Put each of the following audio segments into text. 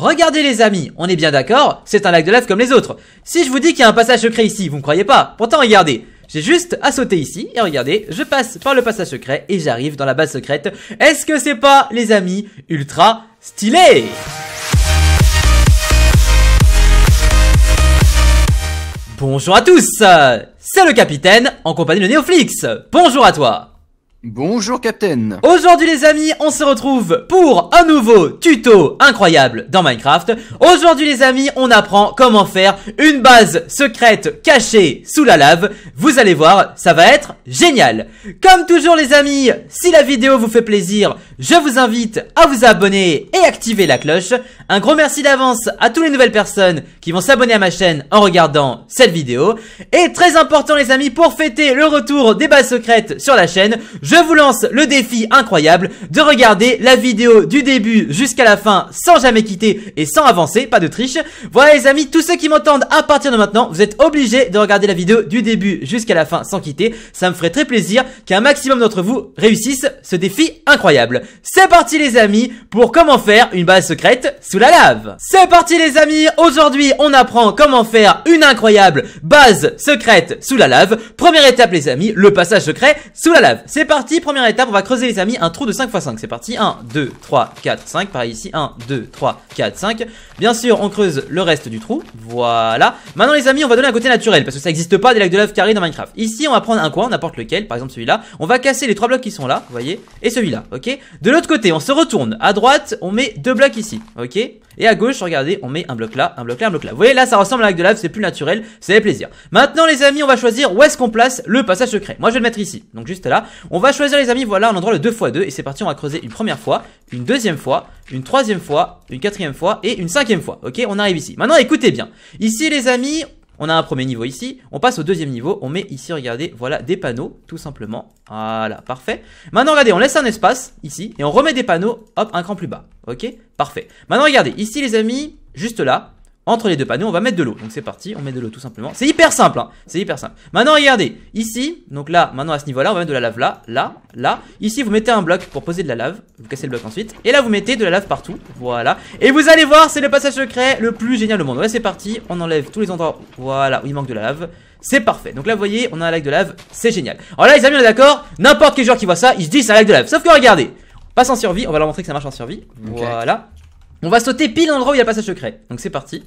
Regardez les amis, on est bien d'accord, c'est un lac de lave comme les autres. Si je vous dis qu'il y a un passage secret ici, vous me croyez pas Pourtant regardez, j'ai juste à sauter ici et regardez, je passe par le passage secret et j'arrive dans la base secrète. Est-ce que c'est pas, les amis, ultra stylé Bonjour à tous, c'est le capitaine en compagnie de Neoflix. Bonjour à toi Bonjour Captain Aujourd'hui les amis, on se retrouve pour un nouveau tuto incroyable dans Minecraft. Aujourd'hui les amis, on apprend comment faire une base secrète cachée sous la lave. Vous allez voir, ça va être génial Comme toujours les amis, si la vidéo vous fait plaisir, je vous invite à vous abonner et activer la cloche. Un gros merci d'avance à toutes les nouvelles personnes qui vont s'abonner à ma chaîne en regardant cette vidéo. Et très important les amis, pour fêter le retour des bases secrètes sur la chaîne, je vous lance le défi incroyable de regarder la vidéo du début jusqu'à la fin sans jamais quitter et sans avancer, pas de triche. Voilà les amis, tous ceux qui m'entendent à partir de maintenant, vous êtes obligés de regarder la vidéo du début jusqu'à la fin sans quitter. Ça me ferait très plaisir qu'un maximum d'entre vous réussissent ce défi incroyable. C'est parti les amis pour comment faire une base secrète sous la lave. C'est parti les amis, aujourd'hui on apprend comment faire une incroyable base secrète sous la lave. Première étape les amis, le passage secret sous la lave. C'est parti parti, première étape, on va creuser les amis, un trou de 5 x 5, c'est parti, 1, 2, 3, 4, 5, pareil ici, 1, 2, 3, 4, 5, bien sûr on creuse le reste du trou, voilà, maintenant les amis on va donner un côté naturel, parce que ça n'existe pas des lacs de lave carrés dans Minecraft, ici on va prendre un coin, n'importe lequel, par exemple celui-là, on va casser les trois blocs qui sont là, vous voyez, et celui-là, ok, de l'autre côté on se retourne, à droite on met deux blocs ici, ok, et à gauche, regardez, on met un bloc là, un bloc là, un bloc là. Vous voyez, là, ça ressemble à un lac de lave, c'est plus naturel, fait plaisir. Maintenant, les amis, on va choisir où est-ce qu'on place le passage secret. Moi, je vais le mettre ici, donc juste là. On va choisir, les amis, voilà, un endroit le 2x2, et c'est parti, on va creuser une première fois, une deuxième fois, une troisième fois, une quatrième fois, et une cinquième fois. Ok, on arrive ici. Maintenant, écoutez bien. Ici, les amis, on a un premier niveau ici, on passe au deuxième niveau, on met ici, regardez, voilà, des panneaux, tout simplement. Voilà, parfait. Maintenant, regardez, on laisse un espace, ici, et on remet des panneaux, hop, un cran plus bas. Ok, parfait. Maintenant, regardez, ici, les amis, juste là, entre les deux panneaux, on va mettre de l'eau. Donc c'est parti, on met de l'eau tout simplement. C'est hyper simple, hein. c'est hyper simple. Maintenant, regardez, ici, donc là, maintenant à ce niveau-là, on va mettre de la lave là, là, là. Ici, vous mettez un bloc pour poser de la lave. Vous cassez le bloc ensuite. Et là, vous mettez de la lave partout. Voilà. Et vous allez voir, c'est le passage secret le plus génial du monde. Ouais, c'est parti, on enlève tous les endroits, voilà, où il manque de lave. C'est parfait. Donc là, vous voyez, on a un lac de lave, c'est génial. Alors là, les amis, on est d'accord N'importe quel joueur qui voit ça, il se dit c'est un lac de lave. Sauf que regardez, passe en survie, on va leur montrer que ça marche en survie. Voilà. On va sauter pile l'endroit où il y a le passage secret. Donc c'est parti.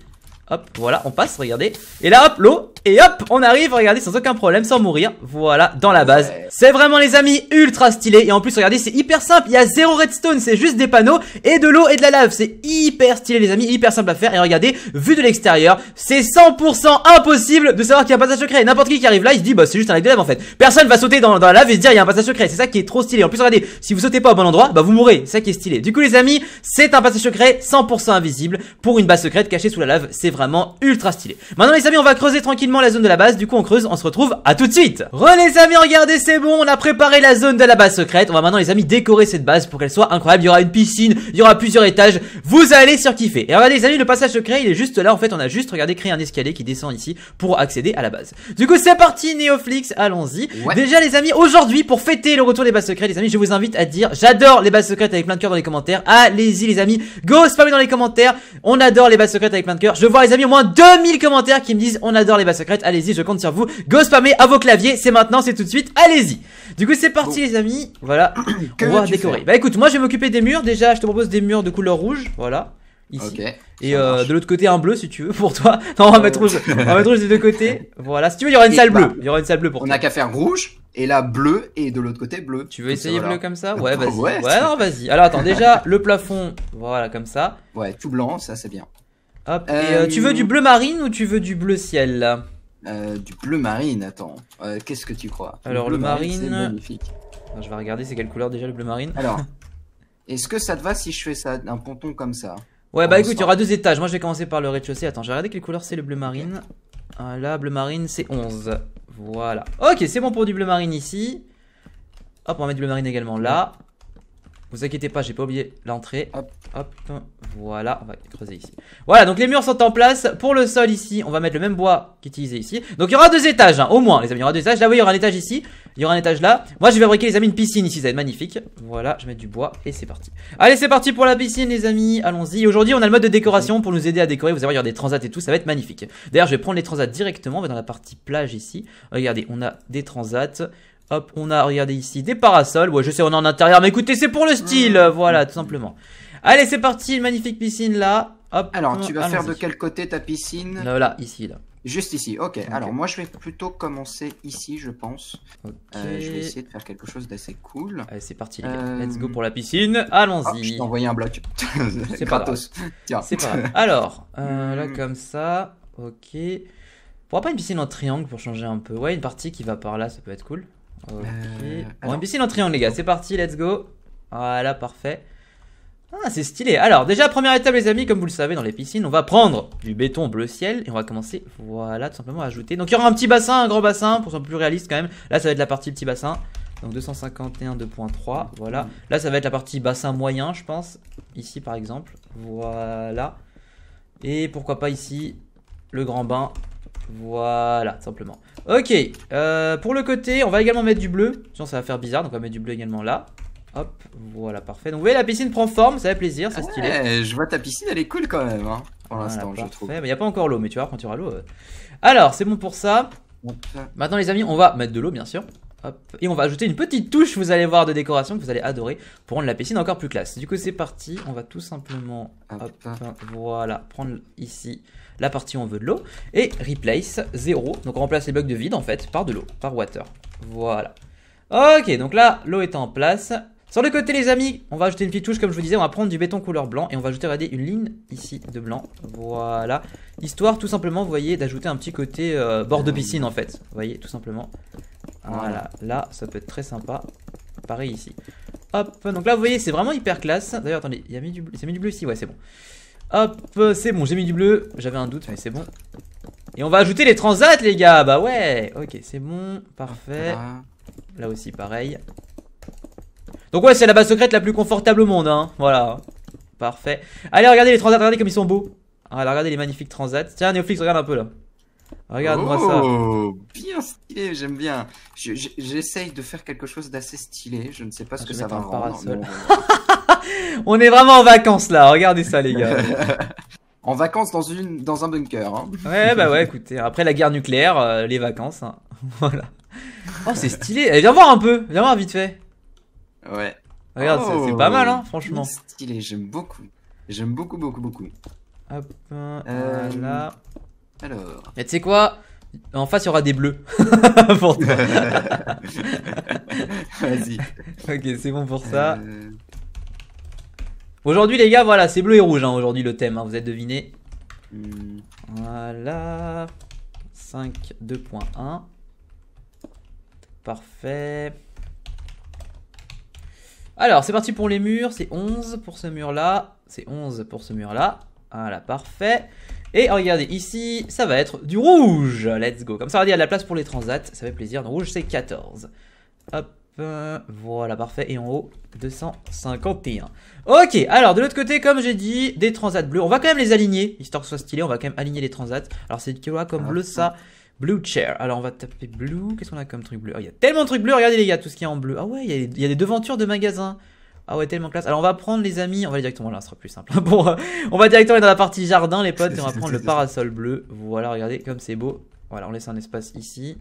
Hop, voilà, on passe, regardez. Et là, hop, l'eau. Et hop, on arrive, regardez, sans aucun problème, sans mourir. Voilà, dans la base. C'est vraiment, les amis, ultra stylé. Et en plus, regardez, c'est hyper simple. Il y a zéro redstone, c'est juste des panneaux et de l'eau et de la lave. C'est hyper stylé, les amis, hyper simple à faire. Et regardez, vu de l'extérieur, c'est 100% impossible de savoir qu'il y a un passage secret. N'importe qui qui arrive là, il se dit, bah, c'est juste un lac de lave, en fait. Personne va sauter dans, la lave et se dire, il y a un passage secret. C'est ça qui est trop stylé. En plus, regardez, si vous sautez pas au bon endroit, bah, vous mourrez. C'est ça qui est stylé. Du coup, les amis, c'est un passage secret 100% invisible pour une base secrète cachée sous la lave. C'est vraiment ultra stylé. Maintenant les amis, on va creuser tranquillement la zone de la base. Du coup, on creuse, on se retrouve à tout de suite. Re les amis, regardez, c'est bon, on a préparé la zone de la base secrète. On va maintenant les amis décorer cette base pour qu'elle soit incroyable. Il y aura une piscine, il y aura plusieurs étages. Vous allez surkiffer. Et regardez les amis, le passage secret, il est juste là. En fait, on a juste regardez créer un escalier qui descend ici pour accéder à la base. Du coup, c'est parti Neoflix allons-y. Déjà les amis, aujourd'hui pour fêter le retour des bases secrètes, les amis, je vous invite à dire j'adore les bases secrètes avec plein de coeurs dans les commentaires. Allez-y les amis, go spam dans les commentaires. On adore les bases secrètes avec plein de cœur. Je les amis au moins 2000 commentaires qui me disent on adore les bases secrètes, allez-y je compte sur vous, go spammer à vos claviers, c'est maintenant, c'est tout de suite, allez-y Du coup c'est parti les amis, voilà, on va décorer. Bah écoute, moi je vais m'occuper des murs, déjà je te propose des murs de couleur rouge, voilà ici. et euh, de l'autre côté un bleu si tu veux pour toi. Non, on va mettre rouge. On rouge des deux côtés. Voilà, si tu veux, il y aura une salle bah, bleue. Il y aura une salle bleue pour on toi. On a qu'à faire rouge et là bleu et de l'autre côté bleu. Tu veux essayer bleu comme ça Ouais, vas-y. Ouais, vas-y. Alors attends, déjà le plafond, voilà comme ça. Ouais, tout blanc, ça c'est bien. Et euh, tu veux du euh, bleu marine ou tu veux du bleu ciel euh, Du bleu marine, attends. Qu'est-ce que tu crois Alors le, marine. magnifique. je vais regarder c'est quelle couleur déjà le bleu marine. Alors, est-ce que ça te va si je fais ça, un ponton comme ça Ouais, bah écoute, il y aura deux étages. Moi je vais commencer par le rez-de-chaussée. Attends, j'ai regardé quelle couleur c'est le bleu marine. Ah, là, bleu marine c'est 11. Voilà. Ok, c'est bon pour du bleu marine ici. Hop, on va mettre du bleu marine également là. Vous inquiétez pas, j'ai pas oublié l'entrée. Hop, hop, voilà, on va creuser ici. Voilà, donc les murs sont en place. Pour le sol ici, on va mettre le même bois qu'utilisé ici. Donc il y aura deux étages, hein, au moins, les amis, il y aura deux étages. Là, oui, il y aura un étage ici, il y aura un étage là. Moi, je vais fabriquer, les amis, une piscine ici, ça va être magnifique. Voilà, je vais mettre du bois et c'est parti. Allez, c'est parti pour la piscine, les amis, allons-y. Aujourd'hui, on a le mode de décoration pour nous aider à décorer. Vous allez voir, il y aura des transats et tout, ça va être magnifique. D'ailleurs, je vais prendre les transats directement, on va dans la partie plage ici. Regardez, on a des transats. Hop, on a, regardé ici, des parasols. Ouais, je sais, on est en intérieur, mais écoutez, c'est pour le mm. style. Voilà, tout simplement. Allez, c'est parti, une magnifique piscine là. Hop. Alors, tu vas faire de quel côté ta piscine euh, Là, ici, là. Juste ici, ok. Alors moi je vais plutôt commencer ici, je pense. Euh, je vais essayer de faire quelque chose d'assez cool. Allez, c'est parti euh, Let's go pour la piscine. Allons-y. Ah, je t'ai un bloc. c'est pas Tiens. C'est pas Alors, hmm. là comme ça. Ok. Pourquoi pas une piscine en triangle pour changer un peu Ouais, une partie qui va par là, ça peut être cool. Ok. Euh, une piscine en triangle, les gars. C'est parti, let's go. Voilà, parfait. Ah, c'est stylé. Alors, déjà, première étape, les amis, comme vous le savez, dans les piscines, on va prendre du béton bleu ciel et on va commencer, voilà, tout simplement à ajouter. Donc, il y aura un petit bassin, un grand bassin, pour être plus réaliste quand même. Là, ça va être la partie petit bassin. Donc, 251, 2.3, voilà. Là, ça va être la partie bassin moyen, je pense. Ici, par exemple. Voilà. Et pourquoi pas ici, le grand bain. Voilà, simplement. Ok, euh, pour le côté, on va également mettre du bleu. Sinon, ça va faire bizarre, donc on va mettre du bleu également là. Hop, voilà, parfait. Donc vous voyez, la piscine prend forme, ça fait plaisir, c'est stylé. Ouais, je vois ta piscine, elle est cool quand même, hein, pour l'instant, je trouve. Mais il n'y a pas encore l'eau, mais tu vois, quand tu auras l'eau. Euh. Alors, c'est bon pour ça. Maintenant, les amis, on va mettre de l'eau, bien sûr. Et on va ajouter une petite touche, vous allez voir, de décoration que vous allez adorer pour rendre la piscine encore plus classe. Du coup, c'est parti. On va tout simplement, voilà, prendre ici la partie où on veut de l'eau, et replace 0, donc on remplace les blocs de vide en fait par de l'eau, par water. Voilà. Ok, donc là, l'eau est en place. Sur le côté les amis, on va ajouter une petite touche comme je vous disais, on va prendre du béton couleur blanc et on va ajouter, regardez, une ligne ici de blanc, voilà. Histoire tout simplement, vous voyez, d'ajouter un petit côté euh, bord de piscine en fait, vous voyez, tout simplement. Voilà, là, ça peut être très sympa. Pareil ici. Hop, donc là vous voyez c'est vraiment hyper classe. D'ailleurs attendez, il a mis du mis du bleu ici, ouais c'est bon. Hop, euh, c'est bon, j'ai mis du bleu. J'avais un doute, mais c'est bon. Et on va ajouter les transats, les gars. Bah ouais, ok, c'est bon, parfait. Là aussi, pareil. Donc ouais, c'est la base secrète la plus confortable au monde, hein. Voilà, parfait. Allez, regardez les transats, regardez comme ils sont beaux. Ah, regardez les magnifiques transats. Tiens, Netflix regarde un peu là. Regarde-moi oh, ça. Bien stylé, j'aime bien. J'essaye de faire quelque chose d'assez stylé. Je ne sais pas ah, ce que ça va rendre. On est vraiment en vacances là, regardez ça les gars. en vacances dans, une, dans un bunker. Hein. Ouais, bah ouais, écoutez, après la guerre nucléaire, euh, les vacances. Hein. voilà. Oh, c'est stylé. Eh, viens voir un peu, viens voir vite fait. Ouais. Regarde, c'est pas mal, hein, franchement. Stylé, j'aime beaucoup. J'aime beaucoup, beaucoup, beaucoup. Hop, euh, là. Alors. Et tu sais quoi En face, il y aura des bleus. Vas-y. Ok, c'est bon pour ça. Euh, Aujourd'hui, les gars, voilà, c'est bleu et rouge, hein, aujourd'hui, le thème, hein, vous avez deviné. Hmm. Voilà. 5, 2.1. Parfait. Alors, c'est parti pour les murs. C'est 11 pour ce mur-là. C'est 11 pour ce mur-là. Voilà, parfait. Et regardez, ici, ça va être du rouge. Let's go. Comme ça, on va dire a de la place pour les transats. Ça fait plaisir. Donc rouge, c'est 14. Hop. Voilà, parfait. Et en haut, 251. Ok, alors de l'autre côté, comme j'ai dit, des transats bleus. On va quand même les aligner, histoire que ce soit stylé. On va quand même aligner les transats. Alors c'est quoi comme bleu ah. ça Blue chair. Alors on va taper bleu. Qu'est-ce qu'on a comme truc bleu oh, Il y a tellement de trucs bleus. Regardez les gars, tout ce qui est en bleu. Ah ouais, il y, a des devantures de magasins. Ah ouais, tellement classe. Alors on va prendre les amis. On va directement là, ce sera plus simple. bon, on va directement aller dans la partie jardin, les potes. Et on va prendre le parasol bleu. Voilà, regardez comme c'est beau. Voilà, on laisse un espace ici.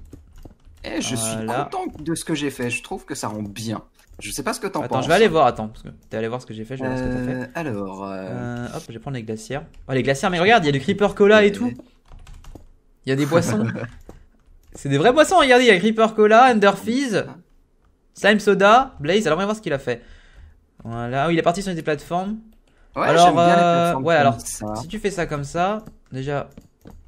Eh, je suis content de ce que j'ai fait. Je trouve que ça rend bien. Je sais pas ce que t'en penses. Attends, je vais aller voir. Attends, parce que t'es allé voir ce que j'ai fait. Je vais voir ce que t'as fait. Euh, alors. Euh, euh, hop, je vais prendre les glacières. Oh, les glacières, mais regarde, il y a du creeper cola et tout. Il y a des boissons. C'est des vrais boissons, regardez. Il y a creeper cola, underfizz, ah. slime soda, blaze. Alors, on va voir ce qu'il a fait. Voilà. Oh, il est parti sur des plateformes. Ouais, alors, bien les plateformes ouais, alors, si tu fais ça comme ça, déjà.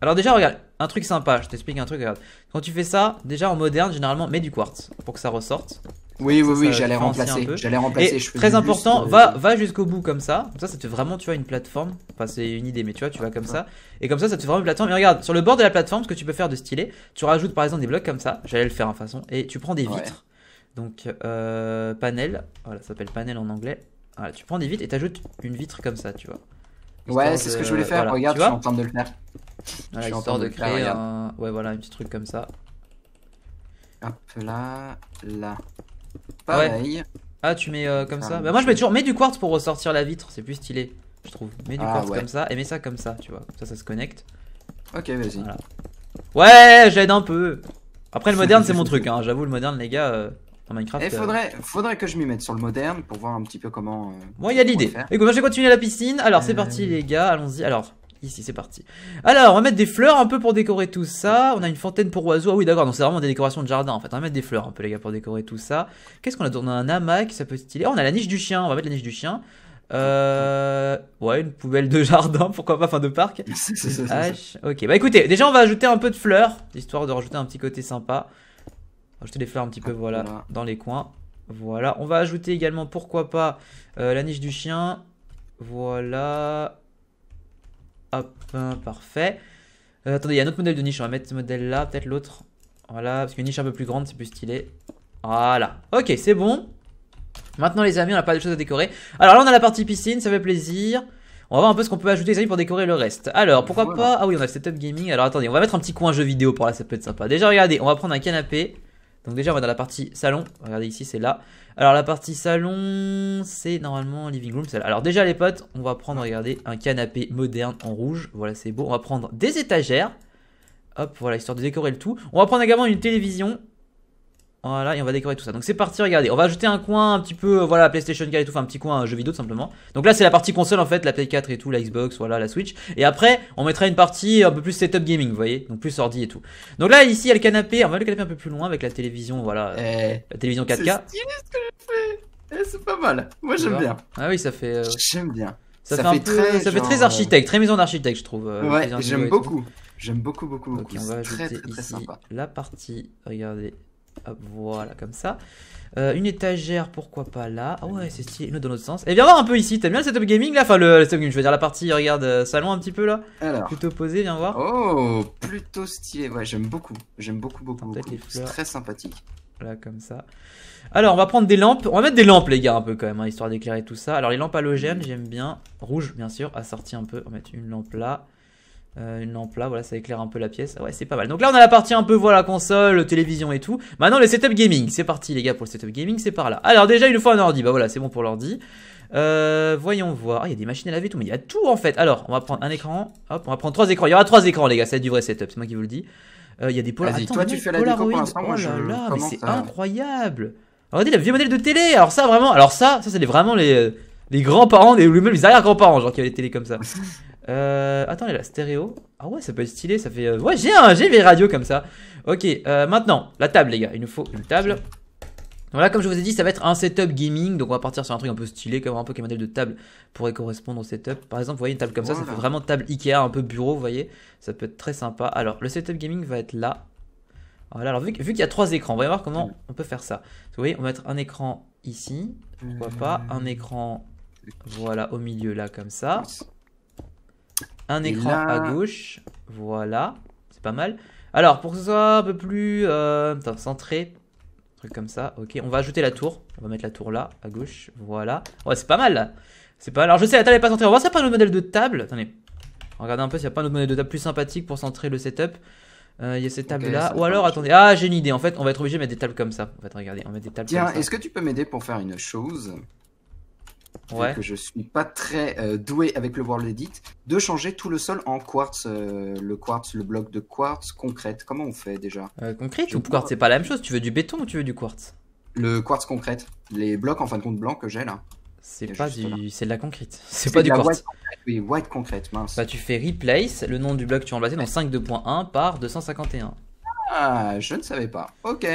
Alors, déjà, regarde. Un truc sympa, je t'explique un truc. Regarde. Quand tu fais ça, déjà en moderne, généralement, mets du quartz pour que ça ressorte. Oui, oui, oui, j'allais remplacer. J'allais remplacer. Et très important, euh, va, va jusqu'au bout comme ça. Comme ça, ça te fait vraiment, tu vois, une plateforme. Enfin, c'est une idée, mais tu vois, tu vas comme ça. Et comme ça, ça te fait vraiment une plateforme. Mais regarde, sur le bord de la plateforme, ce que tu peux faire de stylé tu rajoutes par exemple des blocs comme ça. J'allais le faire en façon. Et tu prends des vitres. Donc, euh, panel. Voilà, ça s'appelle panel en anglais. Voilà, tu prends des vitres et t'ajoutes une vitre comme ça, tu vois. Ouais, c'est ce que je voulais faire. Regarde, je suis en train de le faire. Voilà, ah, histoire de créer un... Ouais, voilà, un petit truc comme ça. Hop là, là. Ah Pareil. Ah, tu mets euh, comme ça, Bah, moi, je mets toujours mets du quartz pour ressortir la vitre, c'est plus stylé, je trouve. Mets du ah quartz comme ça et mets ça comme ça, tu vois. Ça, ça se connecte. Ok, vas-y. Ouais, j'aide un peu. Après, le moderne, c'est mon truc, hein. j'avoue, le moderne, les gars. Euh, dans Minecraft. Et eh, euh, faudrait, faudrait que je m'y mette sur le moderne pour voir un petit peu comment. Moi, il y a l'idée. Écoute, moi, je vais continuer la piscine. Alors, c'est parti, les gars. Allons-y. Alors, Ici, c'est parti. Alors, on va mettre des fleurs un peu pour décorer tout ça. On a une fontaine pour oiseaux. Ah oui, d'accord, donc c'est vraiment des décorations de jardin en fait. On va mettre des fleurs un peu, les gars, pour décorer tout ça. Qu'est-ce qu'on a On a un hamac, ça peut stylé. Oh, on a la niche du chien, on va mettre la niche du chien. Euh, ouais, une poubelle de jardin, pourquoi pas, fin de parc. Ok, bah écoutez, déjà on va ajouter un peu de fleurs, histoire de rajouter un petit côté sympa. Ajouter des fleurs un petit peu, voilà, dans les coins. Voilà, on va ajouter également, pourquoi pas, euh, la niche du chien. Voilà, Hop, hein, parfait. Euh, attendez, il y a un autre modèle de niche. On va mettre ce modèle là, peut-être l'autre. Voilà, parce qu'une niche un peu plus grande, c'est plus stylé. Voilà. Ok, c'est bon. Maintenant, les amis, on n'a pas de choses à décorer. Alors là, on a la partie piscine, ça fait plaisir. On va voir un peu ce qu'on peut ajouter, les amis, pour décorer le reste. Alors, pourquoi pas. Ah oui, on a le setup gaming. Alors attendez, on va mettre un petit coin jeu vidéo pour là, ça peut être sympa. Déjà, regardez, on va prendre un canapé. Donc déjà, on va dans la partie salon. Regardez ici, c'est là. Alors la partie salon, c'est normalement living room, Alors déjà les potes, on va prendre, regardez, un canapé moderne en rouge. Voilà, c'est beau. On va prendre des étagères. Hop, voilà, histoire de décorer le tout. On va prendre également une télévision. Voilà, et on va décorer tout ça. Donc c'est parti, regardez. On va ajouter un coin un petit peu, euh, voilà, PlayStation 4 et tout, enfin un petit coin euh, jeu vidéo tout simplement. Donc là c'est la partie console en fait, la Play 4 et tout, la Xbox, voilà, la Switch. Et après, on mettra une partie un peu plus setup gaming, vous voyez, donc plus ordi et tout. Donc là ici, il y a le canapé, on va le canapé un peu plus loin avec la télévision, voilà, eh. la télévision 4K. Eh, c'est pas mal. Moi j'aime bien. Ah oui, ça fait. Euh, j'aime bien. Ça, fait, très, ça fait très architecte, très maison d'architecte, je trouve. ouais, j'aime beaucoup. J'aime beaucoup, beaucoup. beaucoup. on va ajouter ici la partie. Regardez, voilà, comme ça. Euh, une étagère, pourquoi pas là. Ah ouais, c'est stylé. Une autre dans notre sens. Et eh viens voir un peu ici. T'aimes bien le setup gaming là Enfin, le, setup gaming, je veux dire la partie, regarde, euh, salon un petit peu là. Plutôt posé, viens voir. Oh, plutôt stylé. Ouais, j'aime beaucoup. J'aime beaucoup, beaucoup. C'est très sympathique. Là comme ça. Alors, on va prendre des lampes. On va mettre des lampes, les gars, un peu quand même, hein, histoire d'éclairer tout ça. Alors, les lampes halogènes, j'aime bien. Rouge, bien sûr, assorti un peu. On va mettre une lampe là. Euh, une lampe là, voilà, ça éclaire un peu la pièce. Ouais, c'est pas mal. Donc là, on a la partie un peu, voilà, console, télévision et tout. Maintenant, le setup gaming. C'est parti, les gars, pour le setup gaming, c'est par là. Alors, déjà, une fois un ordi, bah voilà, c'est bon pour l'ordi. Euh, voyons voir. Ah, il y a des machines à laver et tout, mais il y a tout en fait. Alors, on va prendre un écran. Hop, on va prendre trois écrans. Il y aura trois écrans, les gars, ça va être du vrai setup, c'est moi qui vous le dis. Euh, il y a des Polaroid. Toi, tu fais la déco oh là là, mais c'est incroyable. Regardez la vieux modèle de télé. Alors, ça, vraiment, alors ça, ça, c'est vraiment les euh, les grands-parents, les, arrière-grands-parents, genre qui avaient des comme ça. Euh, attends, la stéréo. Ah ouais, ça peut être stylé, ça fait... Euh, ouais, j'ai un, j'ai radio radios comme ça. Ok, euh, maintenant, la table, les gars. Il nous faut une table. Voilà, comme je vous ai dit, ça va être un setup gaming, donc on va partir sur un truc un peu stylé, comme un peu un modèle de table pourrait correspondre au setup. Par exemple, vous voyez une table comme ça, ça fait vraiment table Ikea, un peu bureau, vous voyez, ça peut être très sympa. Alors, le setup gaming va être là. Voilà, alors vu, vu qu'il y a trois écrans, on va voir comment on peut faire ça. Vous voyez, on va mettre un écran ici, pourquoi pas, un euh, écran, voilà, au milieu là, comme ça. Un écran à gauche. Voilà. C'est pas mal. Alors, pour que ce soit un peu plus euh, centré, un truc comme ça. Ok, on va ajouter la tour. On va mettre la tour là, à gauche. Voilà. Ouais, c'est pas mal. C'est pas Alors, je sais, la table est pas centrée. On va voir ça pas notre modèle de table. Attendez. Regardez un peu s'il n'y a pas autre modèle de table plus sympathique pour centrer le setup. Euh, il y a cette table là. Ou alors, attendez. Ah, j'ai une idée. En fait, on va être obligé de mettre des tables comme ça. En fait, regardez, on va des tables Tiens, est-ce que tu peux m'aider pour faire une chose que je suis pas très euh, doué avec le world edit, de changer tout le sol en quartz, euh, le quartz, le bloc de quartz concrète. Comment on fait déjà euh, Concrète ou quartz, c'est pas la même chose. Tu veux du béton ou tu veux du quartz Le quartz concrète, les blocs en fin de compte blancs que j'ai là. C'est pas du, c'est de la concrète. C'est pas du quartz. White concrète, oui, white concrète, mince. Bah tu fais replace le nom du bloc que tu as remplacé dans 5.2.1 par 251. Ah, je ne savais pas. Ok.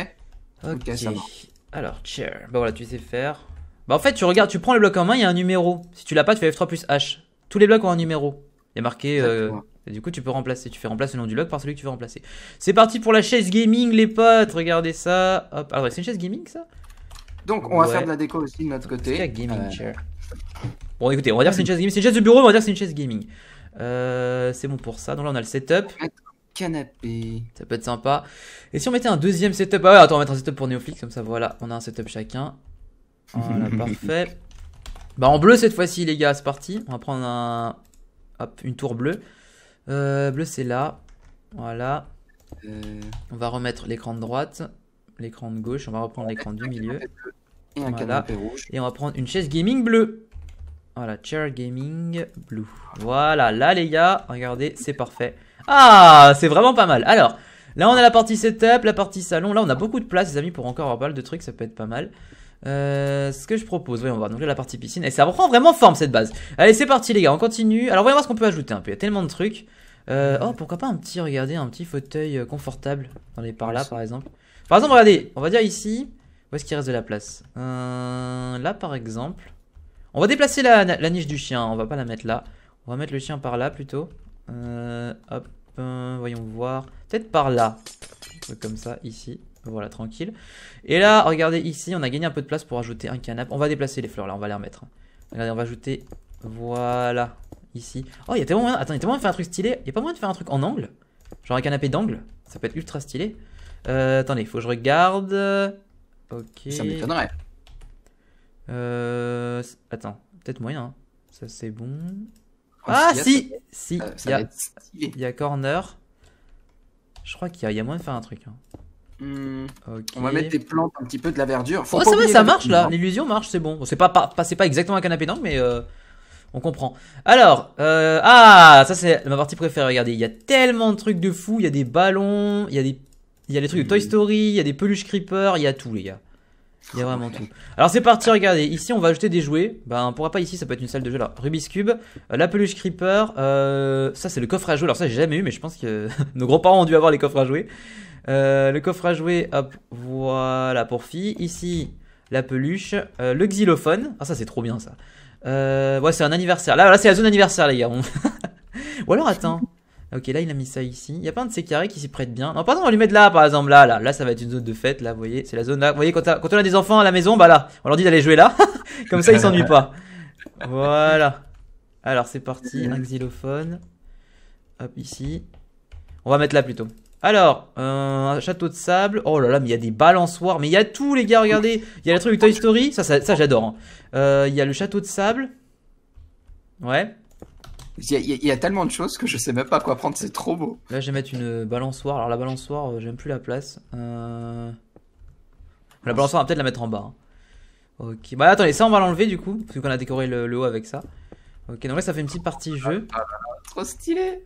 Ok, ça marche. Alors chair. Bah voilà, tu sais faire. Bah en fait, tu regardes, tu prends le bloc en main, il y a un numéro. Si tu l'as pas, tu fais F3 plus H. Tous les blocs ont un numéro. Il est marqué. Euh, du coup, tu peux remplacer. Tu fais remplacer le nom du bloc par celui que tu veux remplacer. C'est parti pour la chaise gaming, les potes. Regardez ça. Hop. Alors, ah c'est une chaise gaming, ça Donc, on va faire de la déco aussi de notre côté. gaming euh, chair. Bon, écoutez, on va dire c'est une chaise gaming. C'est une chaise de bureau, on va dire c'est une chaise gaming. Euh, c'est bon pour ça. Donc là, on a le setup. Canapé. Ça peut être sympa. Et si on mettait un deuxième setup Ah ouais, attends, on va mettre un setup pour Neoflix, comme ça, voilà. On a un setup chacun. Voilà, parfait. Bah en bleu cette fois-ci les gars, c'est parti. On va prendre un... Hop, une tour bleue. Euh, bleu c'est là. Voilà. Euh. On va remettre l'écran de droite, l'écran de gauche, on va reprendre l'écran du milieu. Et un Et on va prendre une chaise gaming bleue. Voilà, chair gaming blue. Voilà, là les gars, regardez, c'est parfait. Ah, c'est vraiment pas mal. Alors, là on a la partie setup, la partie salon. Là on a beaucoup de place les amis pour encore avoir pas mal de trucs, ça peut être pas mal. Euh, ce que je propose, voyons voir. Donc là, la partie piscine. Et ça reprend vraiment forme cette base. Allez, c'est parti, les gars, on continue. Alors, voyons voir ce qu'on peut ajouter un peu. Il y a tellement de trucs. Euh, oh, pourquoi pas un petit, regardez, un petit fauteuil euh, confortable. les par là, par exemple. Par exemple, regardez, on va dire ici. Où est-ce qu'il reste de la place Là, par exemple. On va déplacer la, la, niche du chien. On va pas la mettre là. On va mettre le chien par là plutôt. hop, voyons voir. Peut-être par là. Comme ça, ici. Voilà, tranquille. Et là, regardez ici, on a gagné un peu de place pour ajouter un canapé. On va déplacer les fleurs là, on va les remettre. Regardez, on va ajouter. Voilà, ici. Oh, il y a tellement moyen. Attends, de faire un truc stylé. Il n'y a pas moyen de faire un truc en angle Genre un canapé d'angle Ça peut être ultra stylé. Euh, attendez, il faut que je regarde. Ok. Ça euh, attends, peut-être moyen. Hein. Ça, c'est bon. Oh, ah, si Si, euh, il y, a... corner. Je crois qu'il y, a... y a moyen de faire un truc. Hein. Hmm. On va mettre des plantes, un petit peu de la verdure. oh, ça marche là, l'illusion marche, c'est bon. C'est pas, pas, pas, exactement un canapé d'angle, mais euh, on comprend. Alors, euh, ah, ça c'est ma partie préférée. Regardez, il y a tellement de trucs de fou. Il y a des ballons, il y a des, trucs de Toy mm. Story, il y a des peluches Creeper, il y a tout, les gars. Il y a vraiment tout. Alors c'est parti, regardez. Ici, on va ajouter des jouets. Ben, on pourra pas ici, ça peut être une salle de jeu là. Rubik's Cube, euh, la peluche Creeper, ça c'est le coffre à jouer. Alors ça, j'ai jamais eu, mais je pense que nos grands-parents ont dû avoir les coffres à jouer. Euh, le coffre à jouer, hop, voilà pour fille. Ici, la peluche, euh, le xylophone. Ah, ça, c'est trop bien, ça. Euh, ouais, c'est un anniversaire. Là, là c'est la zone anniversaire, les gars. Ou alors, attends. Ok, là, il a mis ça ici. Il y a pas de ces carrés qui s'y prête bien. Non, pardon, on va lui mettre là, par exemple. Là, là, ça va être une zone de fête. Là, vous voyez, c'est la zone là. Vous voyez, quand, quand, on a des enfants à la maison, bah là, on leur dit d'aller jouer là. Comme ça, ils s'ennuient pas. Voilà. Alors, c'est parti. Un xylophone. Hop, ici. On va mettre là plutôt. Alors, euh, un château de sable. Oh là là, mais il y a des balançoires. Mais il y a tout, les gars, regardez. Il y a le truc Toy Story. Ça, ça, j'adore. Hein. Euh, il y a le château de sable. Ouais. Il y, a, tellement de choses que je sais même pas quoi prendre. C'est trop beau. Là, je vais mettre une euh, balançoire. Alors, la balançoire, j'aime plus la place. La balançoire, on va peut-être la mettre en bas. Hein. Ok. Bah, attendez, ça, on va l'enlever du coup. Parce qu'on a décoré le, haut avec ça. Ok, donc là, ça fait une petite partie jeu. Ah, trop stylé.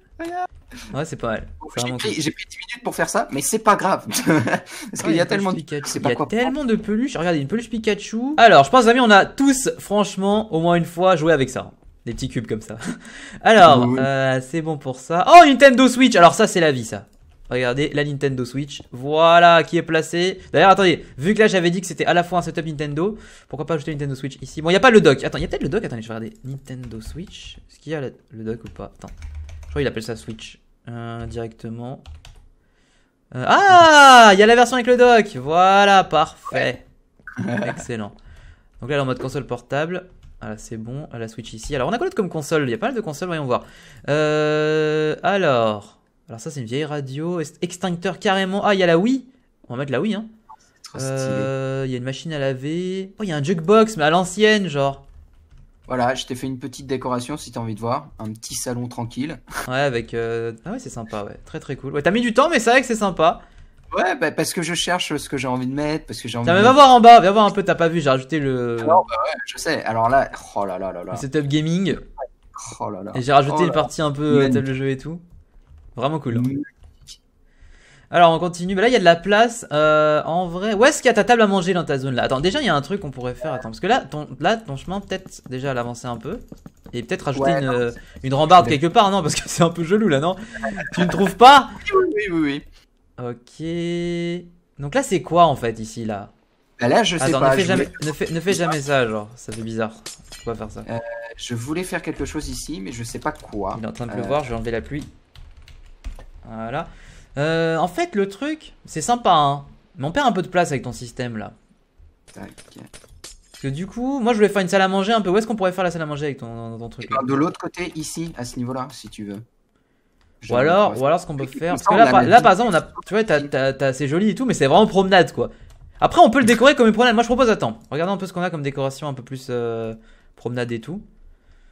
Ouais, c'est pas mal. J'ai pris, 10 minutes pour faire ça, mais c'est pas grave. Parce qu'il y, a ah, tellement de Pikachu. Il y a tellement de peluches. Regardez, une peluche Pikachu. Alors, je pense, amis, on a tous, franchement, au moins une fois joué avec ça. Des petits cubes comme ça. Alors, euh, c'est bon pour ça. Oh, Nintendo Switch Alors ça, c'est la vie, ça. Regardez, la Nintendo Switch. Voilà, qui est placée. D'ailleurs, attendez, vu que là, j'avais dit que c'était à la fois un setup Nintendo, pourquoi pas ajouter Nintendo Switch ici Bon, il n'y a pas le dock. Attends, il y a peut-être le dock. Attendez, je vais regarder. Nintendo Switch. Est-ce qu'il y a le dock ou pas Attends crois qu'il appelle ça Switch. Euh, directement. Euh, ah Il y a la version avec le dock Voilà, parfait. Excellent. Donc là, elle est en mode console portable. Voilà, ah, c'est bon. La Switch ici. Alors, on a quoi d'autre comme console Il y a pas mal de consoles, voyons voir. Euh, alors... Alors ça, c'est une vieille radio. Extincteur carrément. Ah, il y a la Wii On va mettre la Wii, hein. Il y a une machine à laver. Oh, il y a un jukebox, mais à l'ancienne, genre. Voilà, je t'ai fait une petite décoration si t'as envie de voir. Un petit salon tranquille. Ouais, avec. Euh... Ah ouais, c'est sympa, ouais. Très très cool. Ouais, t'as mis du temps, mais c'est vrai que c'est sympa. Ouais, bah, parce que je cherche ce que j'ai envie de mettre, parce que j'ai envie. Non, mais va voir en bas, viens voir un peu, t'as pas vu, j'ai rajouté le. Non, ah bah ouais, je sais. Alors là, oh là là là là. Le setup gaming. Oh là là. Et j'ai rajouté oh une partie un peu euh, table de jeu et tout. Vraiment cool. Alors on continue, mais bah là il y a de la place, euh, en vrai, où est-ce qu'il y a ta table à manger dans ta zone là Attends, déjà il y a un truc qu'on pourrait faire, attends, parce que là ton, là, ton chemin peut-être déjà l'avancer un peu, et peut-être rajouter une, euh, une, rambarde quelque part, non Parce que c'est un peu gelou là, non Tu ne trouves pas Oui, oui, oui. Ok... Donc là c'est quoi en fait ici là bah Là je sais pas. Ne fais, jamais, ne, fais, jamais ça genre, ça fait bizarre. Je faire ça. Euh, je voulais faire quelque chose ici, mais je sais pas quoi. Il est en train de pleuvoir, je vais enlever la pluie. Voilà. Euh, en fait, le truc, c'est sympa, hein. Mais on perd un peu de place avec ton système, là. Parce que du coup, moi, je voulais faire une salle à manger un peu. Où est-ce qu'on pourrait faire la salle à manger avec ton, truc De l'autre côté, ici, à ce niveau-là, si tu veux. Ou alors, ou alors, ce qu'on peut faire. Parce que là, par, exemple, on a, tu vois, t'as, c'est joli et tout, mais c'est vraiment promenade, quoi. Après, on peut le décorer comme une promenade. Moi, je propose, attends, regardons un peu ce qu'on a comme décoration un peu plus euh, promenade et tout.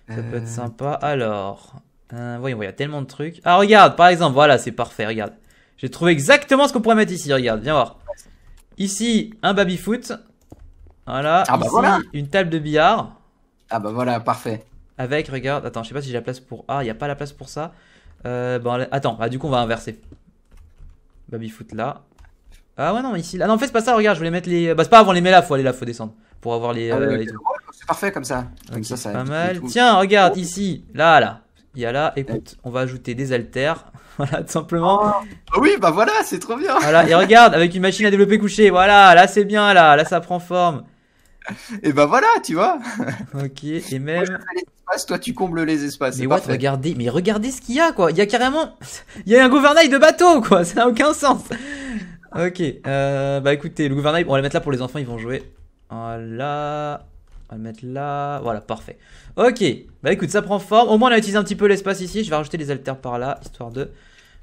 Ça peut être euh. sympa. Alors, voyons, il y a tellement de trucs. Ah, regarde, par exemple, voilà, c'est parfait, regarde. J'ai trouvé exactement ce qu'on pourrait mettre ici. Regarde, viens voir. Ici, un baby-foot. Voilà. Ah bah une table de billard. Ah bah voilà, parfait. Avec, regarde, attends, je sais pas si j'ai la place pour... Ah, il n'y a pas la place pour ça. Euh, bon, attends, bah, du coup, on va inverser. Baby-foot là. Ah ouais, non, ici. Là. Ah non, c'est pas ça, regarde, je voulais mettre les... Bah c'est pas avant, les met là, faut aller là, faut descendre. Pour avoir les... Ah bah, euh, c'est parfait comme ça. Comme ça, pas mal. Tiens, regarde, ici, là, là. Il y a là, écoute, on va ajouter des haltères. Voilà, tout simplement. Ah oui, bah voilà, c'est trop bien. Voilà, et regarde, avec une machine à développer couché. Voilà, là c'est bien, là, là ça prend forme. Et bah voilà, tu vois. Ok, et même. les toi tu combles les espaces. Mais what, regardez, mais regardez ce qu'il y a, quoi. Il y a carrément. Il y a un gouvernail de bateau, quoi. Ça n'a aucun sens. Ok, euh, bah écoutez, le gouvernail, on va le mettre là pour les enfants, ils vont jouer. Voilà. On va le mettre là. Voilà, parfait. Ok. Bah écoute, ça prend forme. Au moins, on a utilisé un petit peu l'espace ici. Je vais rajouter les haltères par là, histoire de.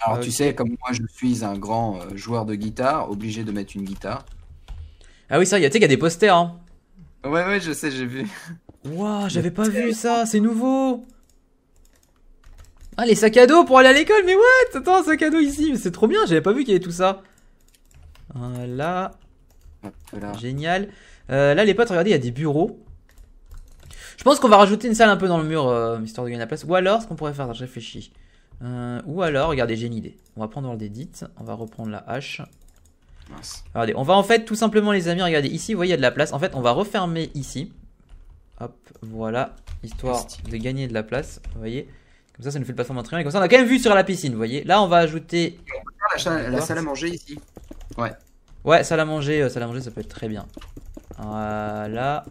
Alors, tu sais, comme moi, je suis un grand euh, joueur de guitare, obligé de mettre une guitare. Ah oui, ça, tu y a, y a des posters. Hein. Ouais, ouais, je sais, j'ai vu. Waouh, j'avais pas vu ça, c'est nouveau. Ah, les sacs à dos pour aller à l'école, mais what Attends, un sac à dos ici, mais c'est trop bien, j'avais pas vu qu'il y avait tout ça. Voilà. Génial. Euh, là, les potes, regardez, il y a des bureaux. Je pense qu'on va rajouter une salle un peu dans le mur, euh, histoire de gagner de la place. Ou alors, ce qu'on pourrait faire, je réfléchis. Euh, ou alors, regardez, j'ai une idée. On va prendre le dédite, on va reprendre la hache. Mince. on va en fait tout simplement, les amis, regardez, ici, vous voyez, il y a de la place. En fait, on va refermer ici. Hop, voilà, histoire de gagner de la place, vous voyez. Comme ça, ça nous fait le plateforme très Et comme ça, on a quand même vu sur la piscine, vous voyez. Là, on va ajouter... Ah, la, salle, la salle à manger ici. Ouais. Ouais, salle à manger, euh, salle à manger, ça peut être très bien. Voilà.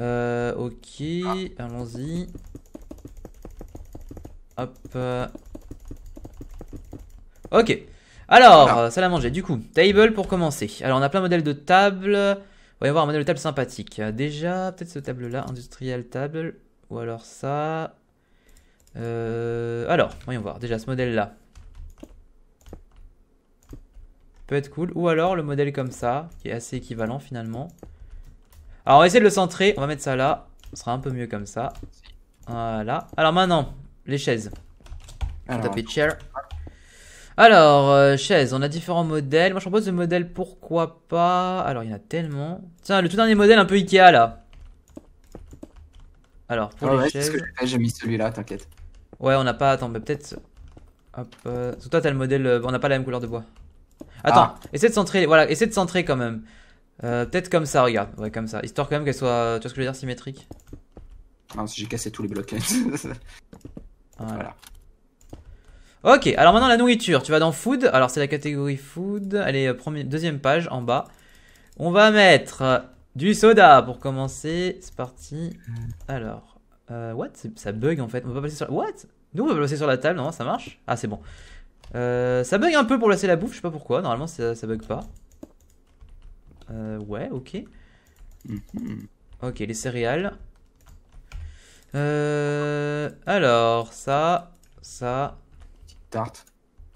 Euh, ok, ah. allons-y. Hop. Ok. Alors, ça euh, salle à Du coup, table pour commencer. Alors, on a plein de modèles de table. On va avoir un modèle de table sympathique. Euh, déjà, peut-être ce table-là, industrial table. Ou alors ça. alors, voyons voir. Déjà, ce modèle-là. Peut être cool. Ou alors le modèle comme ça, qui est assez équivalent finalement. Alors, on va essayer de le centrer. On va mettre ça là. Ce sera un peu mieux comme ça. Voilà. Alors, maintenant, les chaises. On va chair. Alors, euh, chaises, on a différents modèles. Moi, je propose le modèle pourquoi pas. Alors, il y en a tellement. Tiens, le tout dernier modèle un peu Ikea là. Alors, pour ah les chaises. j'ai mis celui-là, t'inquiète. Ouais, on n'a pas. Attends, mais peut-être. Hop. Euh... Toi, t'as le modèle. Euh, on n'a pas la même couleur de bois. Attends, ah. essaie de centrer. Voilà, essaie de centrer quand même. Euh, peut-être comme ça, regarde. Ouais, comme ça. Histoire quand même qu'elle soit. Tu vois ce que je veux dire, symétrique. Ah, j'ai cassé tous les blocs. voilà. Ok, alors maintenant la nourriture. Tu vas dans food. Alors c'est la catégorie food. Allez, euh, deuxième page en bas. On va mettre euh, du soda pour commencer. C'est parti. Mm. Alors, what Ça bug en fait. On peut pas passer sur. What Nous on peut passer sur la table. Non, ça marche Ah, c'est bon. ça bug un peu pour laisser la bouffe. Je sais pas pourquoi. Normalement ça bug pas. Euh, ouais, ok. Mhm. Ok, les céréales. Euh, alors, ça, ça. tarte.